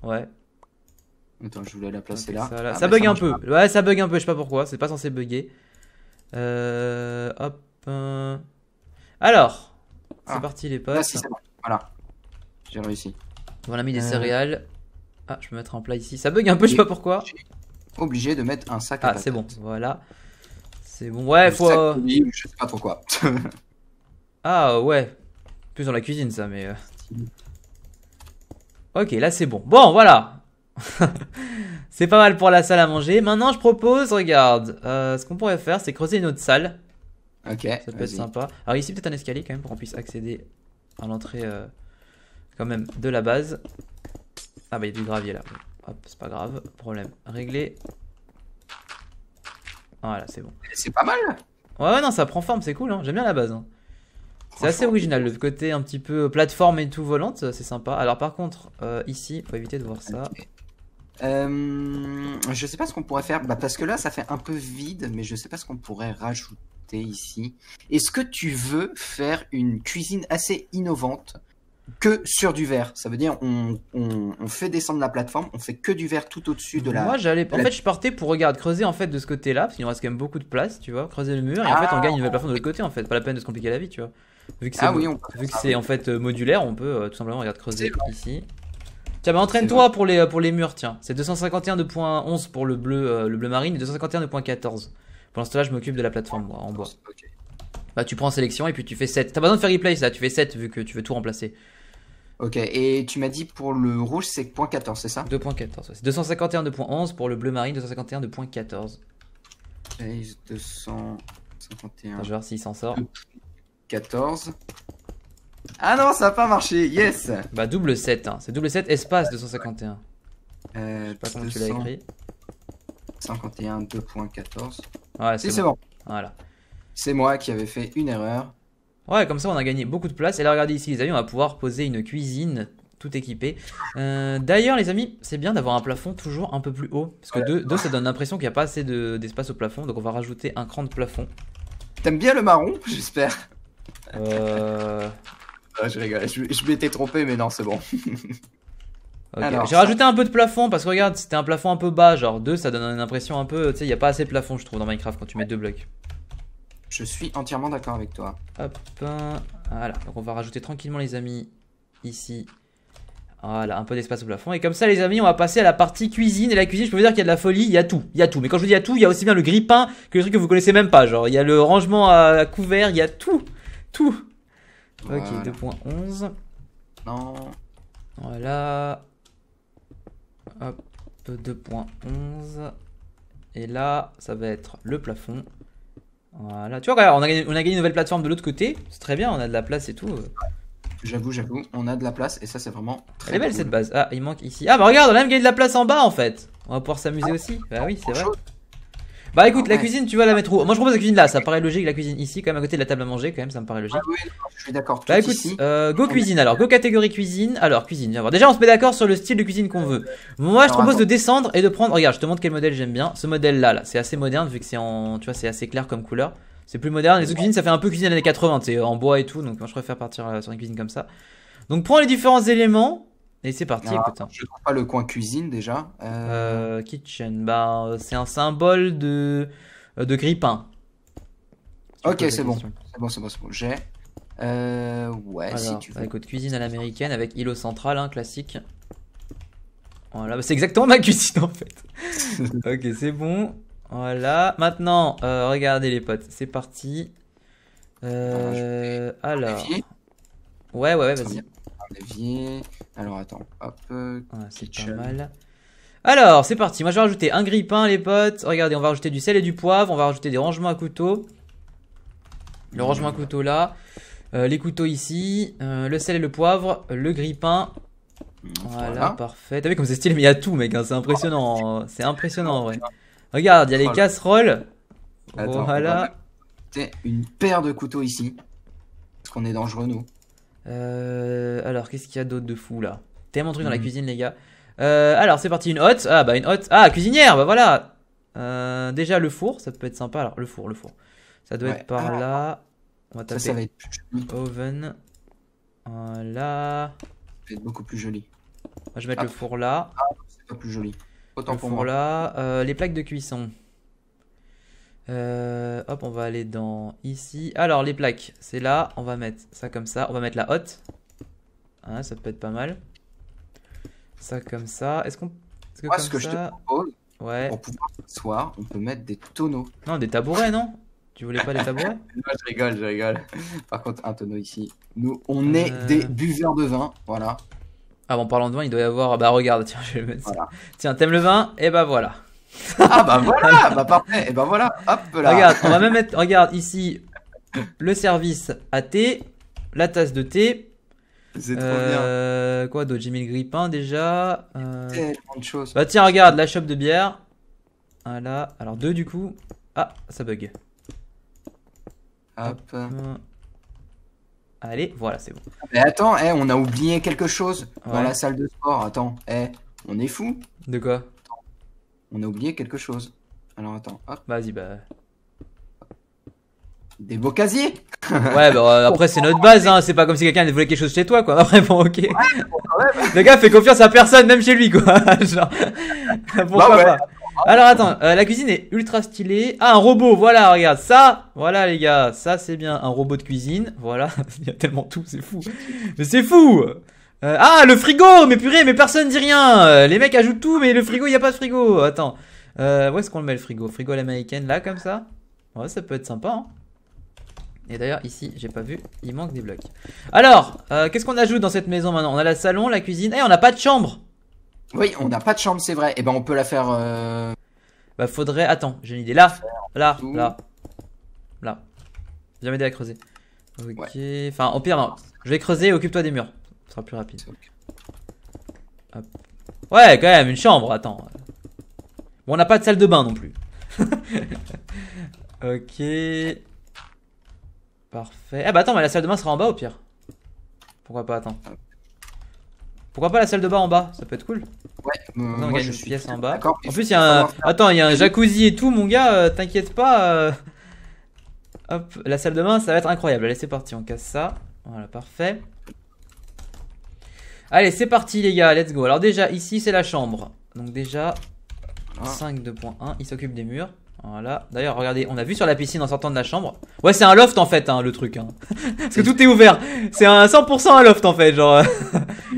Ouais. Attends, je voulais la placer là. Ça, ah, bug un peu. Ouais, ça bug un peu, je sais pas pourquoi. C'est pas censé bugger. Euh, hop. Euh. Alors, c'est ah. parti les potes. Voilà. J'ai réussi. On a mis des euh. céréales. Ah, je peux mettre un plat ici. Ça bug un peu, je sais pas pourquoi obligé de mettre un sac à Ah, c'est bon, voilà. C'est bon, ouais, faut. Euh, je sais pas trop quoi. ah, ouais. Plus dans la cuisine, ça, mais. Euh. Ok, là c'est bon. Bon, voilà. c'est pas mal pour la salle à manger. Maintenant, je propose, regarde, euh, ce qu'on pourrait faire, c'est creuser une autre salle. Ok. Ça peut être sympa. Alors ici, peut-être un escalier quand même pour qu'on puisse accéder à l'entrée quand même de la base. Ah bah il y a du gravier là. Hop, c'est pas grave. Problème réglé. Voilà, c'est bon. C'est pas mal. Ouais, ouais, non, ça prend forme, c'est cool. Hein. J'aime bien la base. Hein. C'est assez original, le côté un petit peu plateforme et tout volante, c'est sympa. Alors par contre, euh, ici, faut éviter de voir ça. Euh, je sais pas ce qu'on pourrait faire, bah, parce que là ça fait un peu vide, mais je sais pas ce qu'on pourrait rajouter ici. Est-ce que tu veux faire une cuisine assez innovante que sur du verre. Ça veut dire on, on, fait descendre la plateforme, on fait que du verre tout au-dessus de la. Moi j'allais, en fait je partais pour regarde creuser en fait de ce côté-là parce qu'il nous reste quand même beaucoup de place, tu vois, creuser le mur et en fait on gagne une nouvelle plateforme de l'autre côté en fait, pas la peine de se compliquer la vie, tu vois. Vu que c'est, ah, oui, vu que c'est en fait euh, modulaire, on peut euh, tout simplement regarder creuser ici. Tiens, bah entraîne-toi pour les, euh, pour les murs, tiens. C'est 251.11 de pour le bleu, le bleu marine et 251.14 de point Pendant ce là je m'occupe de la plateforme, en ah, bois. Bah, tu prends sélection et puis tu fais 7. T'as pas besoin de faire replay ça, tu fais 7 vu que tu veux tout remplacer. Ok, et tu m'as dit pour le rouge, c'est 14, c'est ça 2.14, ouais. 251 de pour le bleu marine, 251 de 251. je vais voir s'il s'en sort. 14. Ah non, ça n'a pas marché, yes Bah double 7, hein. c'est double 7 espace 251. Euh, je sais pas comment tu l'as écrit. 51 2.14. Ouais, c'est bon. bon. Voilà. C'est moi qui avais fait une erreur. Ouais, comme ça, on a gagné beaucoup de place. Et là, regardez ici, les amis, on va pouvoir poser une cuisine tout équipée. Euh, d'ailleurs, les amis, c'est bien d'avoir un plafond toujours un peu plus haut. Parce que 2 deux, ça donne l'impression qu'il n'y a pas assez d'espace au plafond. Donc, on va rajouter un cran de plafond. T'aimes bien le marron, j'espère euh... ah, Je rigole, je, m'étais trompé, mais non, c'est bon. J'ai rajouté un peu de plafond parce que regarde, c'était un plafond un peu bas, genre 2, ça donne une impression un peu, tu sais, il n'y a pas assez de plafond, je trouve, dans Minecraft quand tu mets deux blocs. Je suis entièrement d'accord avec toi. Hop, voilà. Donc on va rajouter tranquillement les amis ici. Voilà, un peu d'espace au plafond. Et comme ça, les amis, on va passer à la partie cuisine. Et la cuisine, je peux vous dire qu'il y a de la folie, il y a tout. Il y a tout. Mais quand je vous dis il y a tout, il y a aussi bien le grille que le truc que vous connaissez même pas. Genre, il y a le rangement à couvert, il y a tout. Tout. Ok, 2.11. Non. Voilà. Hop, 2.11. Et là, ça va être le plafond. Voilà. Tu vois, on a, gagné, on a une nouvelle plateforme de l'autre côté. C'est très bien, on a de la place et tout. J'avoue, j'avoue, on a de la place et ça, c'est vraiment très belle cette base. Ah, il manque ici. Ah, bah regarde, on a même gagné de la place en bas en fait. On va pouvoir s'amuser ah. aussi. Bah oui, c'est vrai. Bah écoute, la cuisine, tu vas la mettre où Moi je propose la cuisine là, ça paraît logique, la cuisine ici, quand même à côté de la table à manger, quand même, ça me paraît logique. je suis d'accord. Bah écoute, euh, go cuisine alors, go catégorie cuisine. Alors, cuisine, viens voir. Déjà, on se met d'accord sur le style de cuisine qu'on veut. Moi je te propose de descendre et de prendre. Regarde, je te montre quel modèle j'aime bien. Ce modèle là, là c'est assez moderne vu que c'est en. Tu vois, c'est assez clair comme couleur. C'est plus moderne. Les autres cuisines, ça fait un peu cuisine années 80, c'est en bois et tout, donc moi je préfère partir euh, sur une cuisine comme ça. Donc prends les différents éléments et c'est parti, putain. Ah, hein. Je trouve pas le coin cuisine déjà. Euh... euh kitchen, bah, euh, c'est un symbole de, euh, de grippin. ok, c'est bon. C'est bon, c'est bon, c'est bon. J'ai. Euh, ouais, Alors, si tu veux. Bah, cuisine à l'américaine avec îlot central, hein, classique. Voilà, bah, c'est exactement ma cuisine en fait. ok, c'est bon. Voilà, maintenant, regardez les potes, c'est parti. Ah, alors. Ouais, ouais, ouais, vas-y. Alors attends, hop. Euh, ah, c'est pas mal. Alors, c'est parti. Moi, je vais rajouter un grille-pain, les potes. Regardez, on va rajouter du sel et du poivre. On va rajouter des rangements à couteaux Le rangement à couteau là. Euh, les couteaux ici. Euh, le sel et le poivre. Le grille-pain. Voilà, parfait. T'as vu comme c'est stylé, mais il y a tout, mec. Hein. C'est impressionnant. Oh, c'est impressionnant en vrai. Regarde, il y a les casseroles. Attends, voilà. une paire de couteaux ici. Parce qu'on est dangereux, nous. Euh, alors, qu'est-ce qu'il y a d'autre de fou là Tellement de trucs dans la hmm. cuisine, les gars. Euh, alors, c'est parti, une hotte. Ah, bah, une hotte. Ah, cuisinière, bah voilà. Euh, déjà, le four, ça peut être sympa. Alors, le four, le four. Ça doit être par là. On va taper. Oven. Voilà. Ça va être beaucoup plus joli. je vais mettre le ah. four là. Ah, c'est pas plus joli. Autant le pour four là. les plaques de cuisson. Euh, hop, on va aller dans ici. Alors, les plaques, c'est là. On va mettre ça comme ça. On va mettre la haute. Hein, ça peut être pas mal. Ça comme ça. Est-ce qu'on. ce que je te propose, ouais. pour pouvoir s'asseoir, on peut mettre des tonneaux. Non, des tabourets, non Tu voulais pas des tabourets je rigole, je rigole. Par contre, un tonneau ici. Nous, on est euh. des buveurs de vin. Voilà. Ah, bon parlant de vin, il doit y avoir. Ah, bah, regarde, tiens, je vais le mettre. Tiens, t'aimes le vin Et eh bah, voilà. Ah bah voilà, bah parfait. Et eh bah ben, voilà, hop là. Regarde, on va même mettre, regarde ici, le service à thé, la tasse de thé. C'est trop bien. Euh, quoi d'autre Jimmy le grippin déjà. Euh, bah tiens, regarde, la chope de bière. Voilà, alors deux du coup. Ah, ça bug. Hop. Allez, voilà, c'est bon. Mais attends, eh, on a oublié quelque chose dans la salle de sport. Attends, Eh, on est fou. De quoi on a oublié quelque chose. Alors attends, hop. Vas-y, bah. Des beaux casiers Ouais, bah après, c'est notre base, hein. C'est pas comme si quelqu'un avait volé quelque chose chez toi, quoi. Après, bon, ok. Le gars fait confiance à personne, même chez lui, quoi. Genre. Bah alors attends, euh, la cuisine est ultra stylée. Ah, un robot, voilà, regarde, ça, voilà les gars, ça c'est bien, un robot de cuisine, voilà, il y a tellement tout, c'est fou. Mais c'est fou euh, ah, le frigo Mais purée, mais personne dit rien euh, Les mecs ajoutent tout, mais le frigo, il n'y a pas de frigo Attends, euh, où est-ce qu'on le met le frigo Frigo à l'américaine, là, comme ça Ouais, ça peut être sympa, hein. et d'ailleurs, ici, j'ai pas vu, il manque des blocs. Alors, qu'est-ce qu'on ajoute dans cette maison maintenant On a la salon, la cuisine. et eh, on n'a pas de chambre Oui, on n'a pas de chambre, c'est vrai. Et eh ben, on peut la faire. Bah, faudrait. Attends, j'ai une idée. Là, là, là, là. Viens m'aider à creuser. Ok, enfin, au pire, non. Je vais creuser, occupe-toi des murs sera plus rapide. Ouais, quand même, une chambre, attends. Bon, on n'a pas de salle de bain non plus. ok. Parfait. Ah bah attends, mais la salle de bain sera en bas au pire. Pourquoi pas, attends. Pourquoi pas la salle de bain en bas Ça peut être cool. Ouais, Non mais je une suis pièce en bas. En plus, il y a un... Attends, il y a un jacuzzi et tout, mon gars, euh, t'inquiète pas. Euh. Hop, la salle de bain, ça va être incroyable. Allez, c'est parti, on casse ça. Voilà, parfait. Allez, c'est parti les gars, let's go. Alors déjà, ici, c'est la chambre. Donc déjà, 5 ah. 2.1, il s'occupe des murs. Voilà. D'ailleurs, regardez, on a vu sur la piscine en sortant de la chambre. Ouais, c'est un loft en fait, hein, le truc. Hein. Parce que tout est ouvert. C'est un 100% un loft en fait, genre.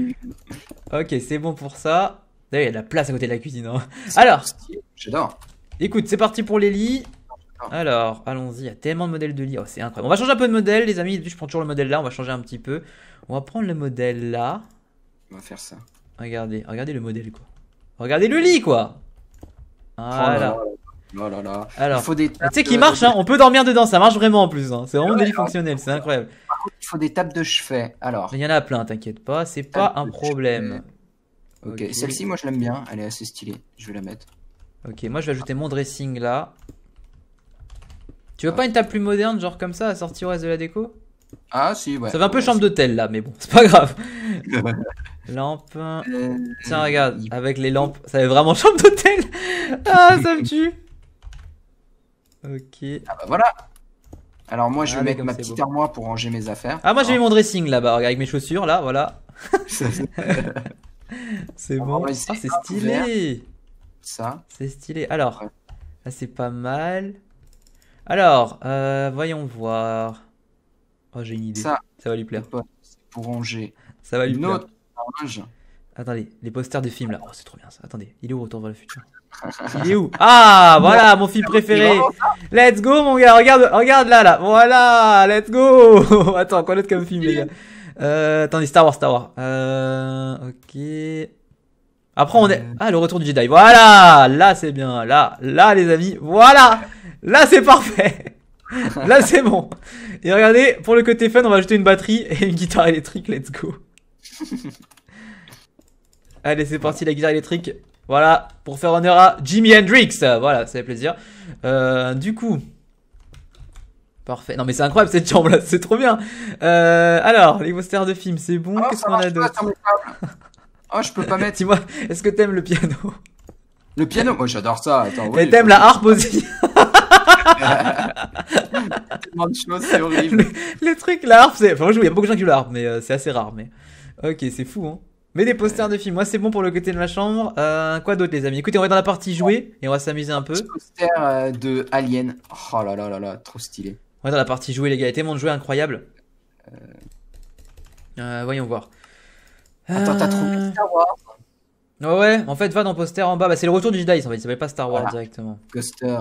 ok, c'est bon pour ça. D'ailleurs, il y a de la place à côté de la cuisine. Hein. Alors. J'adore. Écoute, c'est parti pour les lits. Alors, allons-y, il y a tellement de modèles de lits, oh, c'est incroyable. On va changer un peu de modèle, les amis, je prends toujours le modèle là, on va changer un petit peu. On va prendre le modèle là, on va faire ça. Regardez, regardez le modèle quoi. Regardez le lit quoi. Voilà. Oh oh là là. Alors, il faut des. Tu sais qu'il marche, hein, on peut dormir dedans, ça marche vraiment en plus. Hein. C'est vraiment un lit fonctionnel, c'est incroyable. il faut des tables de chevet. Alors. Il y en a plein, t'inquiète pas, c'est pas un problème. Ok, celle-ci, moi je l'aime bien, elle est assez stylée. Je vais la mettre. Ok, moi je vais ajouter mon dressing là. Tu veux pas une table plus moderne, genre comme ça, à sortir au reste de la déco ah, si, ouais. Ça fait un peu chambre d'hôtel là, mais bon, c'est pas grave. Lampe. Euh, Tiens, regarde, avec les lampes, ça fait vraiment chambre d'hôtel. Ah, ça me tue. Ok. Ah bah voilà. Alors moi, je vais mettre ma petite armoire pour ranger mes affaires. Ah, moi, j'ai hein mis mon dressing là-bas, avec mes chaussures là, voilà. c'est bon. Ah, c'est stylé. Ça. C'est stylé. Alors, c'est pas mal. Alors, euh, voyons voir. Oh, j'ai une idée. Ça, ça va lui plaire. pour ranger. Ça va lui plaire. Attendez, les posters des films là. Oh, c'est trop bien ça. Attendez, il est où Retour vers le futur Il est où Ah, voilà mon film préféré. Let's go, mon gars. Regarde, regarde là, là. Voilà, let's go. Attends, quoi d'autre comme film, les gars euh, Attendez, Star Wars, Star Wars. Euh, ok. Après, on est. Euh. Ah, le retour du Jedi. Voilà, là, c'est bien. Là, là, les amis. Voilà, là, c'est parfait. Là, c'est bon. Et regardez, pour le côté fun, on va ajouter une batterie et une guitare électrique. Let's go. Allez, c'est parti, la guitare électrique. Voilà, pour faire honneur à Jimi Hendrix. Voilà, ça fait plaisir. Euh, du coup. Parfait. Non, mais c'est incroyable cette chambre là, c'est trop bien. Euh, alors, les posters de films, c'est bon. Oh, Qu'est-ce qu'on a d'autre Oh, je peux pas mettre. Dis-moi, est-ce que t'aimes le piano Le piano Moi, j'adore ça. Attends, t'aimes la harpe aussi Tellement de choses, c'est horrible. Le, truc, la harpe, c'est. il y a beaucoup de gens qui ont la mais euh, c'est assez rare. Mais ok, c'est fou, hein. Mais des posters de films, moi c'est bon pour le côté de ma chambre. Euh, quoi d'autre, les amis Écoutez, on va dans la partie jouer et on va s'amuser un peu. Poster euh, de Alien. Oh là là là là, trop stylé. On va dans la partie jouer, les gars. a tellement de jouer incroyable. Euh, voyons voir. Attends, t'as trouvé Star Wars Ouais, ouais en fait, va dans poster en bas. Bah, c'est le retour du Jedi, en Il s'appelle pas Star Wars directement. Poster.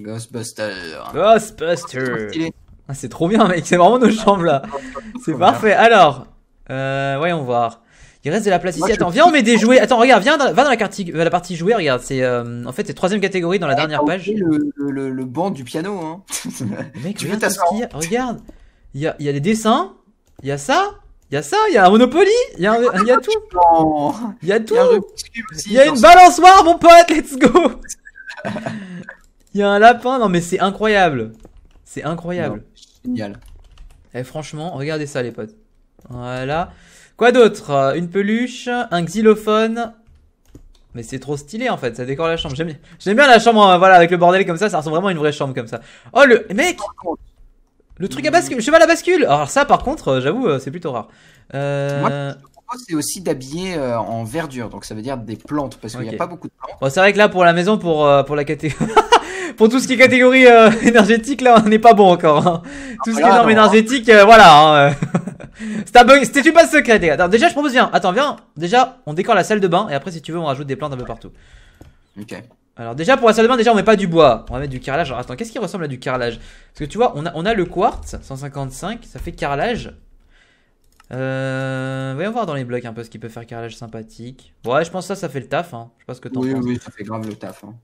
Ghostbuster. Ghostbuster. Ah, c'est trop bien, mec. C'est vraiment nos chambres là. C'est parfait. Alors, euh, voyons voir. Il reste de la place ici. Attends, viens, on met des jouets. Attends, regarde, viens, dans, va dans la, partie, euh, la partie jouets. Regarde, c'est euh, en fait c'est troisième catégorie dans la dernière page. Le, le, le banc du piano. Hein. Mec, tu regarde, regarde. Il y a, il y a les dessins. Il y a ça. Il y a ça, il y a un Monopoly, il y a, il y a tout. Il y a tout. Il y a une balançoire, mon pote, let's go. Il y a un lapin, non mais c'est incroyable. C'est incroyable. génial. Et eh, franchement, regardez ça les potes. Voilà. Quoi d'autre euh, Une peluche, un xylophone. Mais c'est trop stylé en fait, ça décore la chambre. J'aime bien, j'aime bien la chambre, hein. voilà, avec le bordel comme ça, ça ressemble vraiment à une vraie chambre comme ça. Oh le mec, le truc à bascule, le cheval à bascule. Alors ça, par contre, euh, j'avoue, euh, c'est plutôt rare. Euh... Moi, c'est aussi d'habiller en verdure, donc ça veut dire des plantes, parce qu'il n'y a pas beaucoup de plantes. c'est vrai que là, pour la maison, pour, pour la catégorie. pour tout ce qui est catégorie euh, énergétique, là, on n'est pas bon encore. Hein. Tout ce qui est ah, norme énergétique, euh, voilà. Hein, euh. C'était pas base secrète, les gars. déjà, je propose, viens. Attends, viens. Déjà, on décore la salle de bain et après, si tu veux, on rajoute des plantes un peu partout. Ok. Alors, déjà, pour la salle de bain, déjà, on met pas du bois. On va mettre du carrelage. Alors, attends, qu'est-ce qui ressemble à du carrelage Parce que tu vois, on a, on a le quartz 155, ça fait carrelage. Euh, voyons voir dans les blocs un peu ce qui peut faire carrelage sympathique. Ouais, je pense ça, ça fait le taf. Hein. Je pense que t'en oui, penses. Oui, oui, ça fait grave le taf. Hein.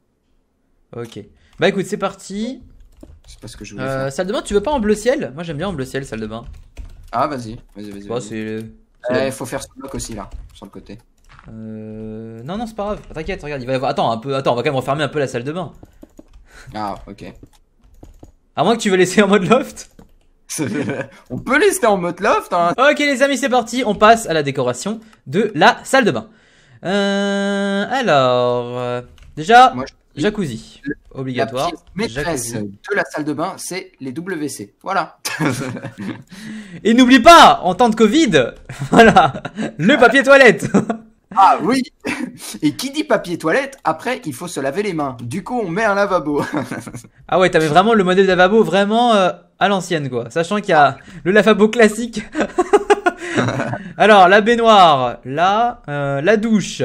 Ok. Bah écoute, c'est parti. C'est pas ce que je voulais euh, Salle de bain, tu veux pas en bleu ciel Moi j'aime bien en bleu ciel, salle de bain. Ah, vas-y, vas-y, vas-y. Bah, eh, faut faire ce bloc aussi là, sur le côté. Euh... Non, non, c'est pas grave. T'inquiète, regarde, il va y avoir. Attends, un peu... Attends, on va quand même refermer un peu la salle de bain. Ah, ok. À moins que tu veux laisser en mode loft on peut laisser en mode loft. Hein. Ok les amis, c'est parti. On passe à la décoration de la salle de bain. Euh, alors, euh, déjà, Jacuzzi, obligatoire. Mais je de la salle de bain, c'est les WC. Voilà. Et n'oublie pas, en temps de Covid, voilà, le papier toilette. Ah oui Et qui dit papier toilette, après il faut se laver les mains. Du coup on met un lavabo. ah ouais, t'avais vraiment le modèle lavabo vraiment euh, à l'ancienne quoi. Sachant qu'il y a le lavabo classique. Alors la baignoire, là, euh, la douche,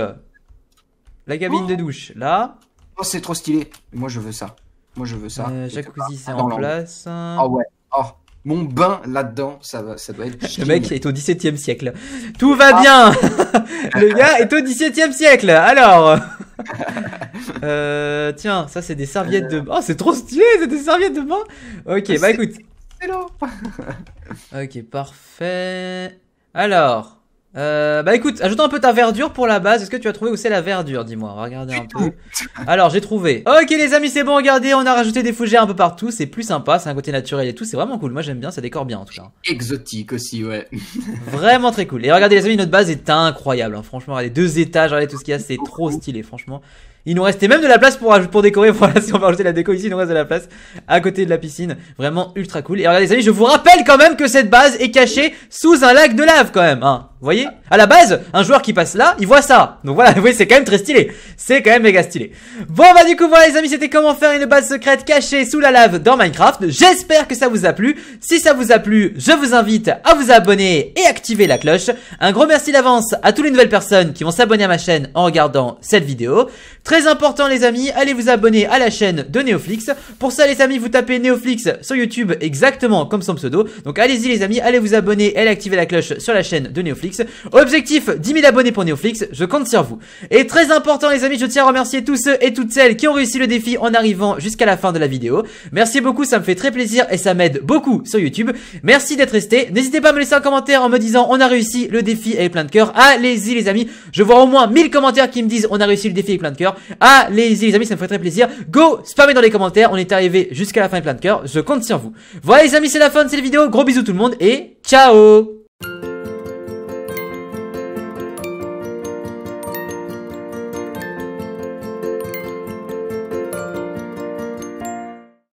la cabine de oh. douche, là. Oh, c'est trop stylé. Moi, je veux ça. Moi, je veux ça. Euh, jacuzzi, c'est en place. oh, ouais. Oh, mon bain là-dedans, ça, va, ça doit être. le mec est au 17 e siècle. Tout va ah. bien Le gars est au 17 e siècle Alors euh, Tiens, ça, c'est des serviettes de euh. bain. Oh, c'est trop stylé, c'est des serviettes de bain Ok, bah écoute. ok, parfait. Alors. Euh, bah écoute, ajoute un peu ta verdure pour la base. Est-ce que tu as trouvé où c'est la verdure Dis-moi, on un peu. Alors, j'ai trouvé. Ok, les amis, c'est bon, regardez, on a rajouté des fougères un peu partout. C'est plus sympa, c'est un côté naturel et tout. C'est vraiment cool. Moi, j'aime bien, ça décore bien en tout cas. Exotique aussi, ouais. vraiment très cool. Et regardez, les amis, notre base est incroyable. Hein. Franchement, les deux étages, regardez tout ce qu'il y a, c'est trop stylé, franchement. Il nous restait même de la place pour, pour décorer. Voilà, si on va rajouter la déco ici, il nous reste de la place à côté de la piscine. Vraiment ultra cool. Et regardez, les amis, je vous rappelle quand même que cette base est cachée sous un lac de lave quand même. Hein. Vous voyez À la base, un joueur qui passe là, il voit ça. Donc voilà, vous voyez, c'est quand même très stylé. C'est quand même méga stylé. Bon, bah du coup, voilà les amis, c'était comment faire une base secrète cachée sous la lave dans Minecraft. J'espère que ça vous a plu. Si ça vous a plu, je vous invite à vous abonner et activer la cloche. Un gros merci d'avance à toutes les nouvelles personnes qui vont s'abonner à ma chaîne en regardant cette vidéo. Très important les amis, allez vous abonner à la chaîne de Neoflix. Pour ça les amis, vous tapez Neoflix sur YouTube exactement comme son pseudo. Donc allez-y les amis, allez vous abonner, et activer la cloche sur la chaîne de Neoflix. Objectif 10 000 abonnés pour Neoflix, je compte sur vous. Et très important les amis, je tiens à remercier tous ceux et toutes celles qui ont réussi le défi en arrivant jusqu'à la fin de la vidéo. Merci beaucoup, ça me fait très plaisir et ça m'aide beaucoup sur YouTube. Merci d'être resté. N'hésitez pas à me laisser un commentaire en me disant on a réussi le défi avec plein de cœur. Allez-y les amis, je vois au moins 1000 commentaires qui me disent on a réussi le défi avec plein de cœur. Allez-y les amis, ça me ferait très plaisir. Go, spammer dans les commentaires, on est arrivé jusqu'à la fin de plein de cœur, je compte sur vous. Voilà les amis, c'est la fin de cette vidéo, gros bisous tout le monde et ciao